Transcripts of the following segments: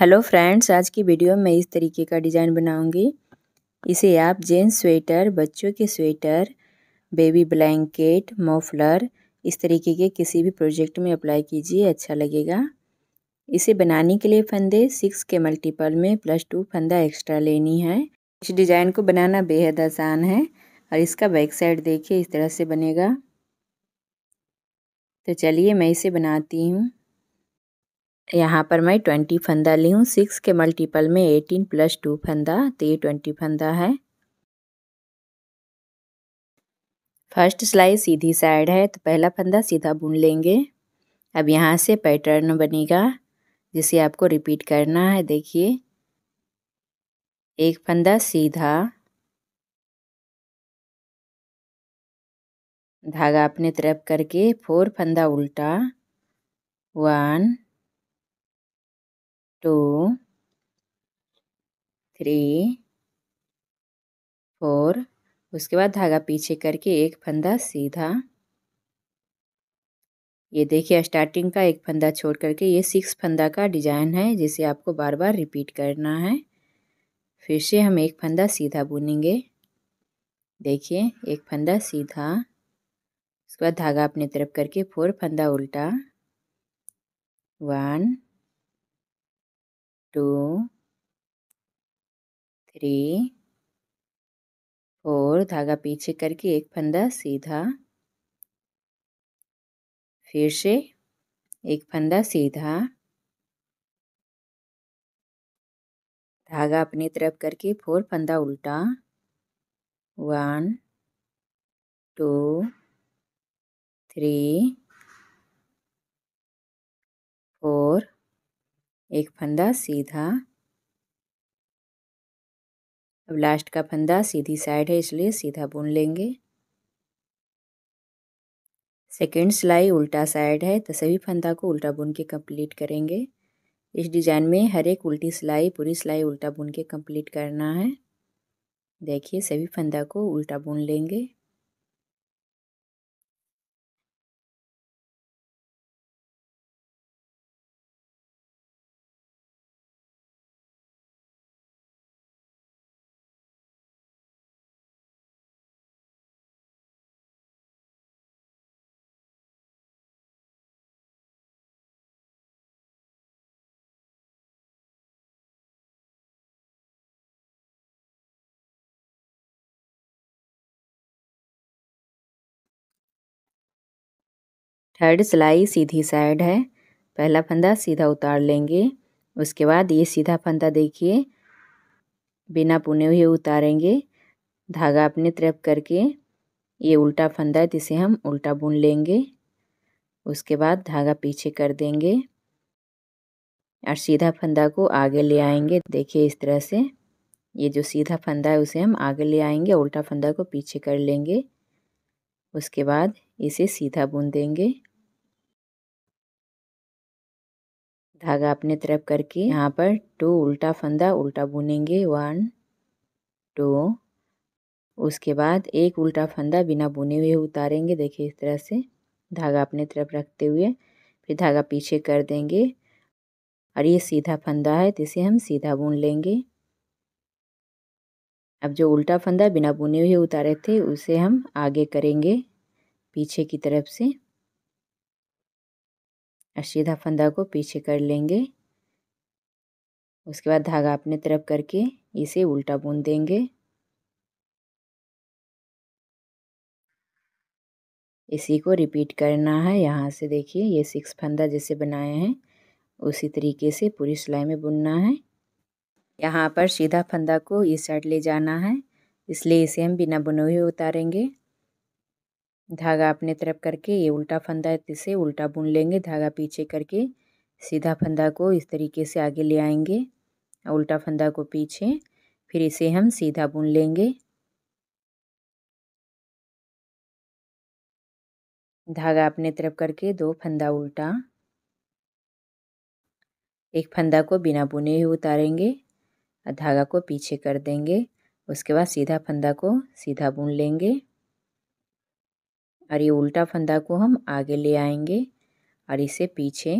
hello friends आज की video में इस तरीके का डिज़ाइन बनाऊंगी इसे आप जेंट्स स्वेटर बच्चों के स्वेटर बेबी ब्लैंकेट मोफलर इस तरीके के किसी भी प्रोजेक्ट में अप्लाई कीजिए अच्छा लगेगा इसे बनाने के लिए फंदे सिक्स के मल्टीपल में प्लस टू फंदा एक्स्ट्रा लेनी है इस डिज़ाइन को बनाना बेहद आसान है और इसका बैक साइड देखिए इस तरह से बनेगा तो चलिए मैं इसे बनाती हूँ यहाँ पर मैं ट्वेंटी फंदा ली हूँ सिक्स के मल्टीपल में एटीन प्लस टू फंदा तो ये ट्वेंटी फंदा है फर्स्ट सिलाई सीधी साइड है तो पहला फंदा सीधा बुन लेंगे अब यहाँ से पैटर्न बनेगा जिसे आपको रिपीट करना है देखिए एक फंदा सीधा धागा अपने तरफ करके फोर फंदा उल्टा वन टू थ्री फोर उसके बाद धागा पीछे करके एक फंदा सीधा ये देखिए स्टार्टिंग का एक फंदा छोड़ करके ये सिक्स फंदा का डिजाइन है जिसे आपको बार बार रिपीट करना है फिर से हम एक फंदा सीधा बुनेंगे देखिए एक फंदा सीधा उसके बाद धागा अपने तरफ करके फोर फंदा उल्टा वन टू थ्री फोर धागा पीछे करके एक फंदा सीधा फिर से एक फंदा सीधा धागा अपनी तरफ करके फोर फंदा उल्टा वन टू थ्री एक फंदा सीधा अब लास्ट का फंदा सीधी साइड है इसलिए सीधा बुन लेंगे सेकेंड सिलाई उल्टा साइड है तो सभी फंदा को उल्टा बुन के कंप्लीट करेंगे इस डिज़ाइन में हर एक उल्टी सिलाई पूरी सिलाई उल्टा बुन के कंप्लीट करना है देखिए सभी फंदा को उल्टा बुन लेंगे थर्ड सिलाई सीधी साइड है पहला फंदा सीधा उतार लेंगे उसके बाद ये सीधा फंदा देखिए बिना पुने हुए उतारेंगे धागा अपने तरफ करके ये उल्टा फंदा है जिसे हम उल्टा बुन लेंगे उसके बाद धागा पीछे कर देंगे और सीधा फंदा को आगे ले आएंगे देखिए इस तरह से ये जो सीधा फंदा है उसे हम आगे ले आएंगे उल्टा फंदा को पीछे कर लेंगे उसके बाद इसे सीधा बुन देंगे धागा अपने तरफ करके यहाँ पर टू उल्टा फंदा उल्टा बुनेंगे वन टू उसके बाद एक उल्टा फंदा बिना बुने हुए उतारेंगे देखिए इस तरह से धागा अपने तरफ रखते हुए फिर धागा पीछे कर देंगे और ये सीधा फंदा है तो इसे हम सीधा बुन लेंगे अब जो उल्टा फंदा बिना बुने हुए उतारे थे उसे हम आगे करेंगे पीछे की तरफ से और सीधा फंदा को पीछे कर लेंगे उसके बाद धागा अपने तरफ करके इसे उल्टा बुन देंगे इसी को रिपीट करना है यहाँ से देखिए ये सिक्स फंदा जैसे बनाए हैं उसी तरीके से पूरी सिलाई में बुनना है यहाँ पर सीधा फंदा को इस साइड ले जाना है इसलिए इसे हम बिना बुने हुए उतारेंगे धागा अपने तरफ करके ये उल्टा फंदा से उल्टा बुन लेंगे धागा पीछे करके सीधा फंदा को इस तरीके से आगे ले आएंगे उल्टा फंदा को पीछे फिर इसे हम सीधा बुन लेंगे धागा अपने तरफ करके दो फंदा उल्टा एक फंदा को बिना बुने ही उतारेंगे और धागा को पीछे कर देंगे उसके बाद सीधा फंदा को सीधा बुन लेंगे और ये उल्टा फंदा को हम आगे ले आएंगे और इसे पीछे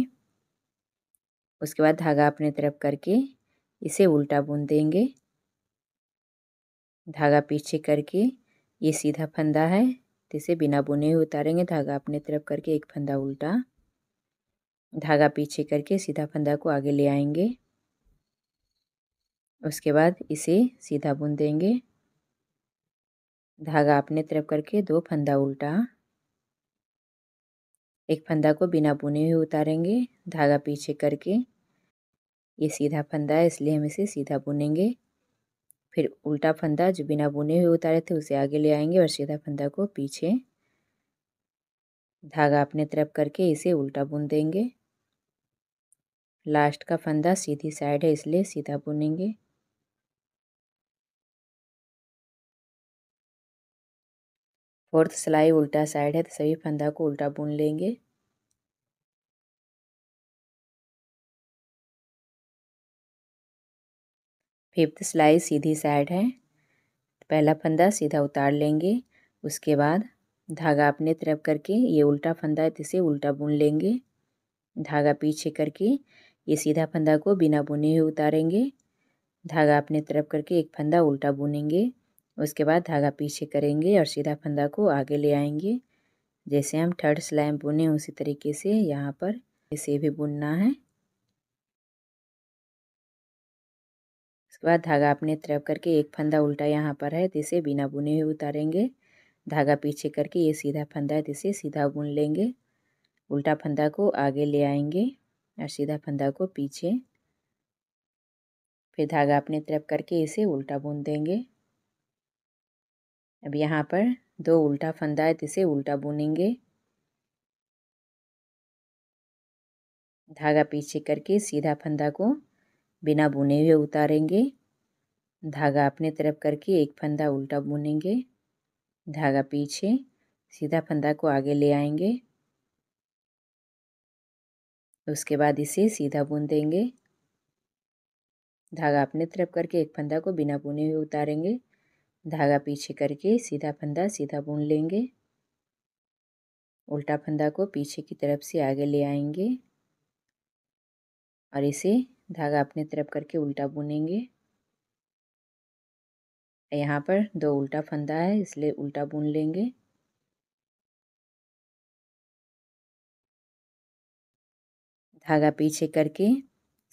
उसके बाद धागा अपने तरफ करके इसे उल्टा बुन देंगे धागा पीछे करके ये सीधा फंदा है तो इसे बिना बुने हुए उतारेंगे धागा अपने तरफ करके एक फंदा उल्टा धागा पीछे करके सीधा फंदा को आगे ले आएंगे उसके बाद इसे सीधा बुन देंगे धागा अपने तरफ करके दो फंदा उल्टा एक फंदा को बिना बुने हुए उतारेंगे धागा पीछे करके ये सीधा फंदा है इसलिए हम इसे सीधा बुनेंगे फिर उल्टा फंदा जो बिना बुने हुए उतारे थे उसे आगे ले आएंगे और सीधा फंदा को पीछे धागा अपने तरफ करके इसे उल्टा बुन देंगे लास्ट का फंदा सीधी साइड है इसलिए सीधा बुनेंगे फोर्थ तो सिलाई उल्टा साइड है तो सभी फंदा को उल्टा बुन लेंगे फिफ्थ तो सिलाई सीधी साइड है तो पहला फंदा सीधा उतार लेंगे उसके बाद धागा अपने तरफ करके ये उल्टा फंदा है तो इसे उल्टा बुन लेंगे धागा पीछे करके ये सीधा फंदा को बिना बुने हुए उतारेंगे धागा अपने तरफ करके एक फंदा उल्टा बुनेंगे उसके बाद धागा पीछे करेंगे और सीधा फंदा को आगे ले आएंगे जैसे हम थर्ड सिलाई बुने उसी तरीके से यहाँ पर इसे भी बुनना है उसके बाद धागा अपने तरफ करके एक फंदा उल्टा यहाँ पर है जिसे बिना बुने हुए उतारेंगे धागा पीछे करके ये सीधा फंदा है जिसे सीधा बुन लेंगे उल्टा फंदा को आगे ले आएंगे और सीधा फंदा को पीछे फिर धागा अपने तरफ करके इसे उल्टा बुन देंगे अब यहाँ पर दो उल्टा फंदा है इसे उल्टा बुनेंगे धागा पीछे करके सीधा फंदा को बिना बुने हुए उतारेंगे धागा अपने तरफ करके एक फंदा उल्टा बुनेंगे धागा पीछे सीधा फंदा को आगे ले आएंगे उसके बाद इसे सीधा बुन देंगे धागा अपने तरफ करके एक फंदा को बिना बुने हुए उतारेंगे धागा पीछे करके सीधा फंदा सीधा बुन लेंगे उल्टा फंदा को पीछे की तरफ से आगे ले आएंगे और इसे धागा अपने तरफ करके उल्टा बुनेंगे यहाँ पर दो उल्टा फंदा है इसलिए उल्टा बुन लेंगे धागा पीछे करके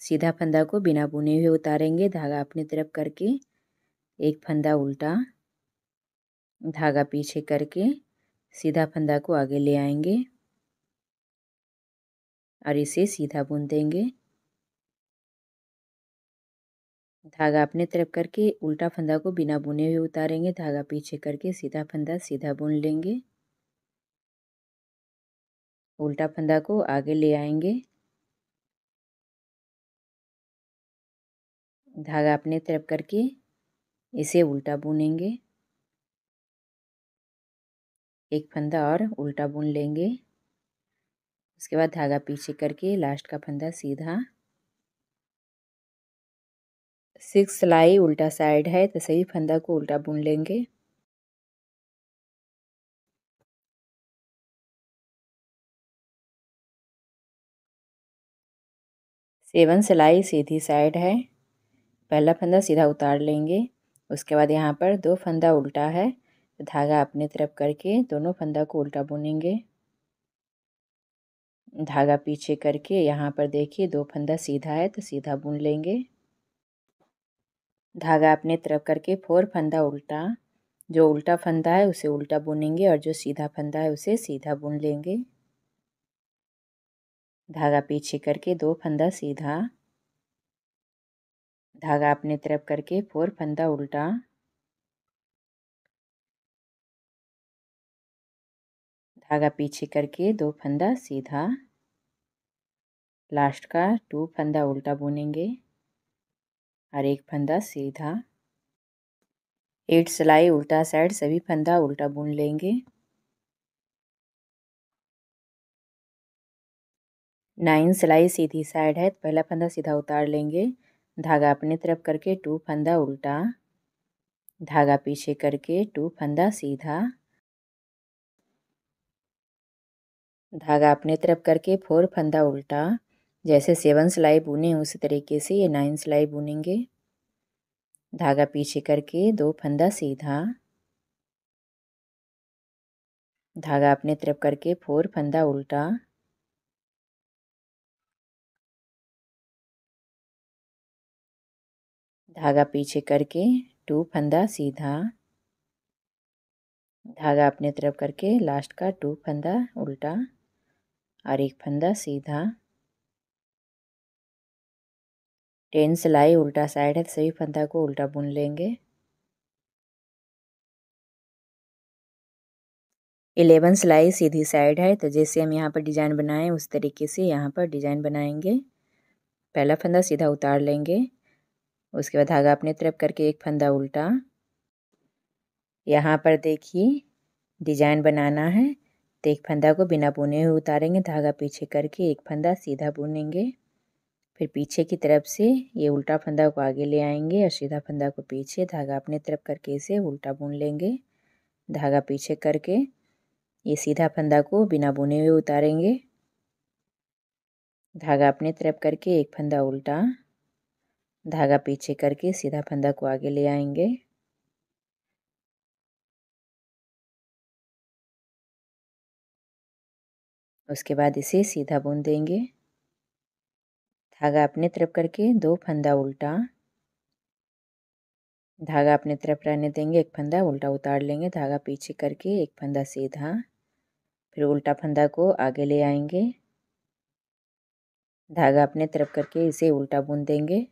सीधा फंदा को बिना बुने हुए उतारेंगे धागा अपनी तरफ करके एक फंदा उल्टा धागा पीछे करके सीधा फंदा को आगे ले आएंगे और इसे सीधा बुन देंगे धागा अपने तरफ करके उल्टा फंदा को बिना बुने हुए उतारेंगे धागा पीछे करके सीधा फंदा सीधा बुन लेंगे उल्टा फंदा को आगे ले आएंगे धागा अपने तरफ करके इसे उल्टा बुनेंगे एक फंदा और उल्टा बुन लेंगे उसके बाद धागा पीछे करके लास्ट का फंदा सीधा सिक्स सिलाई उल्टा साइड है तो सही फंदा को उल्टा बुन लेंगे सेवन सिलाई सीधी साइड है पहला फंदा सीधा उतार लेंगे उसके बाद यहाँ पर दो फंदा उल्टा है तो धागा अपने तरफ करके दोनों फंदा को उल्टा बुनेंगे धागा पीछे करके यहाँ पर देखिए दो फंदा सीधा है तो सीधा बुन लेंगे धागा अपने तरफ करके फोर फंदा उल्टा जो उल्टा फंदा है उसे उल्टा बुनेंगे और जो सीधा फंदा है उसे सीधा बुन लेंगे धागा पीछे करके दो फंदा सीधा धागा अपने तरफ करके फोर फंदा उल्टा धागा पीछे करके दो फंदा सीधा लास्ट का टू फंदा उल्टा बुनेंगे और एक फंदा सीधा एट सिलाई उल्टा साइड सभी फंदा उल्टा बुन लेंगे नाइन सिलाई सीधी साइड है तो पहला फंदा सीधा उतार लेंगे धागा अपने तरफ करके टू फंदा उल्टा धागा पीछे करके टू फंदा सीधा धागा अपने तरफ करके फोर फंदा उल्टा जैसे सेवन सिलाई बुने उसी तरीके से ये नाइन सिलाई बुनेंगे धागा पीछे करके दो फंदा सीधा धागा अपने तरफ करके फोर फंदा उल्टा धागा पीछे करके टू फंदा सीधा धागा अपने तरफ करके लास्ट का टू फंदा उल्टा और एक फंदा सीधा टेन सिलाई उल्टा साइड है तो सभी फंदा को उल्टा बुन लेंगे इलेवन सिलाई सीधी साइड है तो जैसे हम यहाँ पर डिज़ाइन बनाएं उस तरीके से यहाँ पर डिज़ाइन बनाएंगे पहला फंदा सीधा उतार लेंगे उसके बाद धागा अपने तरफ करके एक फंदा उल्टा यहाँ पर देखिए डिजाइन बनाना है तो एक फंदा को बिना बुने हुए उतारेंगे धागा पीछे करके एक फंदा सीधा बुनेंगे फिर पीछे की तरफ से ये उल्टा फंदा को आगे ले आएंगे और सीधा फंदा को पीछे धागा अपने तरफ करके इसे उल्टा बुन लेंगे धागा पीछे करके ये सीधा फंदा को बिना बुने हुए उतारेंगे धागा अपने तरफ करके एक फंदा उल्टा धागा पीछे करके सीधा फंदा को आगे ले आएंगे उसके बाद इसे सीधा बुन देंगे धागा अपने तरफ करके दो फंदा उल्टा धागा अपने तरफ रहने देंगे एक फंदा उल्टा उतार लेंगे धागा पीछे करके एक फंदा सीधा फिर उल्टा फंदा को आगे ले आएंगे धागा अपने तरफ करके इसे उल्टा बुन देंगे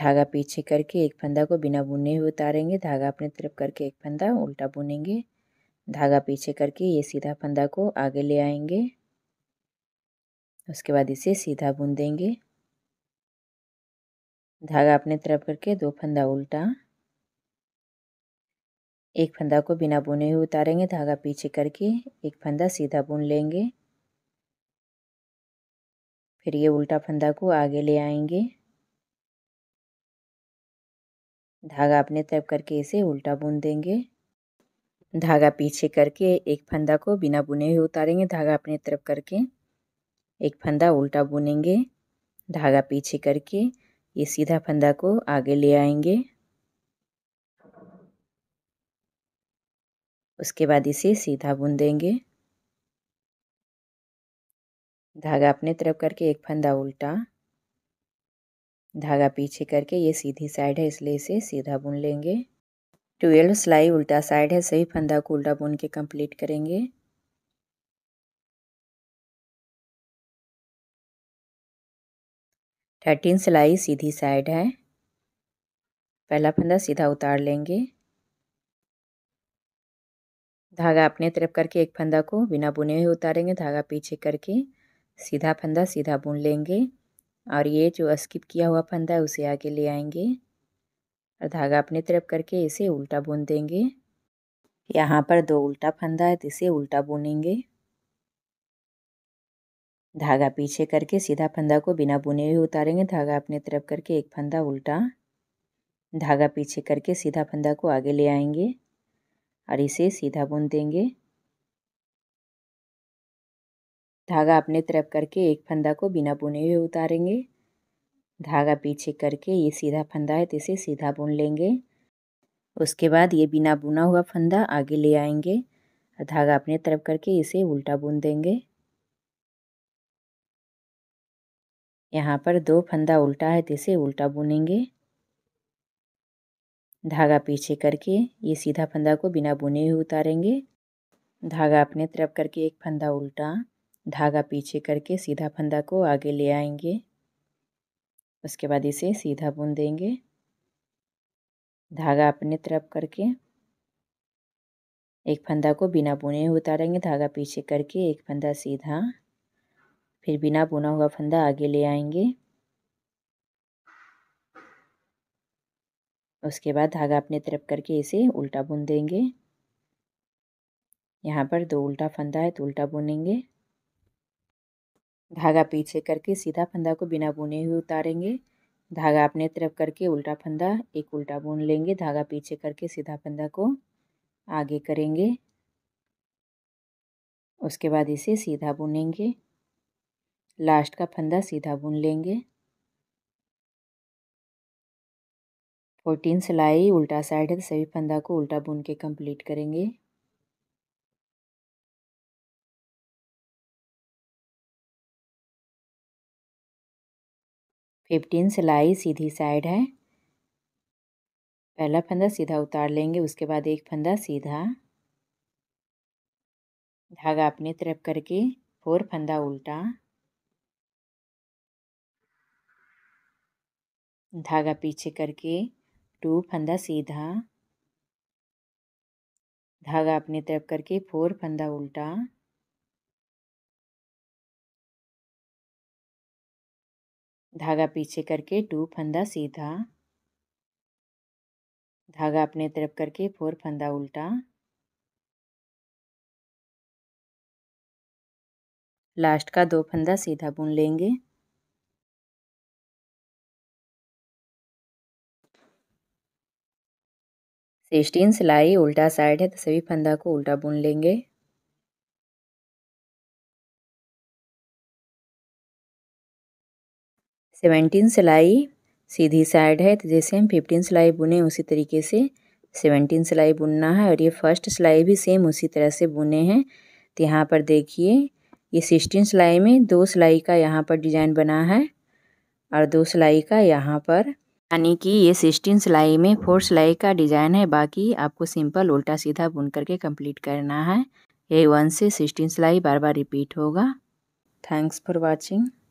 धागा पीछे करके एक फंदा को बिना बुने हुए उतारेंगे धागा अपने तरफ करके एक फंदा उल्टा बुनेंगे धागा पीछे करके ये सीधा फंदा को आगे ले आएंगे उसके बाद इसे सीधा बुन देंगे धागा अपने तरफ करके दो फंदा उल्टा एक फंदा को बिना बुने हुए उतारेंगे धागा पीछे करके एक फंदा सीधा बुन लेंगे फिर ये उल्टा फंदा को आगे ले आएंगे धागा अपने तरफ करके इसे उल्टा बुन देंगे धागा पीछे करके एक फंदा को बिना बुने हुए उतारेंगे धागा अपने तरफ करके एक फंदा उल्टा बुनेंगे धागा पीछे करके ये सीधा फंदा को आगे ले आएंगे उसके बाद इसे सीधा बुन देंगे धागा अपने तरफ करके एक फंदा उल्टा धागा पीछे करके ये सीधी साइड है इसलिए इसे सीधा बुन लेंगे ट्वेल्व सिलाई उल्टा साइड है सही फंदा को उल्टा बुन के कंप्लीट करेंगे थर्टीन सिलाई सीधी साइड है पहला फंदा सीधा उतार लेंगे धागा अपने तरफ करके एक फंदा को बिना बुने हुए उतारेंगे धागा पीछे करके सीधा फंदा सीधा बुन लेंगे और ये जो स्किप किया हुआ फंदा है उसे आगे ले आएंगे और धागा अपने तरफ करके इसे उल्टा बुन देंगे यहाँ पर दो उल्टा फंदा है तो इसे उल्टा बुनेंगे धागा पीछे करके सीधा फंदा को बिना बुने हुए उतारेंगे धागा अपने तरफ करके एक फंदा उल्टा धागा पीछे करके सीधा फंदा को आगे ले आएंगे और इसे सीधा बुन देंगे धागा अपने तरफ करके एक फंदा को बिना बुने हुए उतारेंगे धागा पीछे करके ये सीधा फंदा है तो इसे सीधा बुन लेंगे उसके बाद ये बिना बुना हुआ फंदा आगे ले आएंगे और धागा अपने तरफ करके इसे उल्टा बुन देंगे यहाँ पर दो फंदा उल्टा है तो इसे उल्टा बुनेंगे धागा पीछे करके ये सीधा फंदा को बिना बुने हुए उतारेंगे धागा अपने तरफ करके एक फंदा उल्टा धागा पीछे करके सीधा फंदा को आगे ले आएंगे उसके बाद इसे सीधा बुन देंगे धागा अपने तरफ करके एक फंदा को बिना बुने हुए उतारेंगे धागा पीछे करके एक फंदा सीधा फिर बिना बुना हुआ फंदा आगे ले आएंगे उसके बाद धागा अपने तरफ करके इसे उल्टा बुन देंगे यहाँ पर दो उल्टा फंदा है तो उल्टा बुनेंगे धागा पीछे करके सीधा फंदा को बिना बुने हुए उतारेंगे धागा अपने तरफ करके उल्टा फंदा एक उल्टा बुन लेंगे धागा पीछे करके सीधा फंदा को आगे करेंगे उसके बाद इसे सीधा बुनेंगे लास्ट का फंदा सीधा बुन लेंगे फोर्टीन सिलाई उल्टा साइड है सभी फंदा को उल्टा बुन के कंप्लीट करेंगे फिफ्टीन सिलाई सीधी साइड है पहला फंदा सीधा उतार लेंगे उसके बाद एक फंदा सीधा धागा अपने तरफ करके फोर फंदा उल्टा धागा पीछे करके टू फंदा सीधा धागा अपने तरफ करके फोर फंदा उल्टा धागा पीछे करके टू फंदा सीधा धागा अपने तरफ करके फोर फंदा उल्टा लास्ट का दो फंदा सीधा बुन लेंगे सिक्सटीन सिलाई उल्टा साइड है तो सभी फंदा को उल्टा बुन लेंगे सेवेंटीन सिलाई सीधी साइड है तो जैसे हम फिफ्टीन सिलाई बुने उसी तरीके से सेवेंटीन सिलाई बुनना है और ये फर्स्ट सिलाई भी सेम उसी तरह से बुने हैं तो यहाँ पर देखिए ये सिक्सटीन सिलाई में दो सिलाई का यहाँ पर डिज़ाइन बना है और दो सिलाई का यहाँ पर यानी कि ये सिक्सटीन सिलाई में फोर सिलाई का डिज़ाइन है बाकी आपको सिंपल उल्टा सीधा बुन करके कंप्लीट करना है ए वन से सिक्सटीन सिलाई बार बार रिपीट होगा थैंक्स फॉर वॉचिंग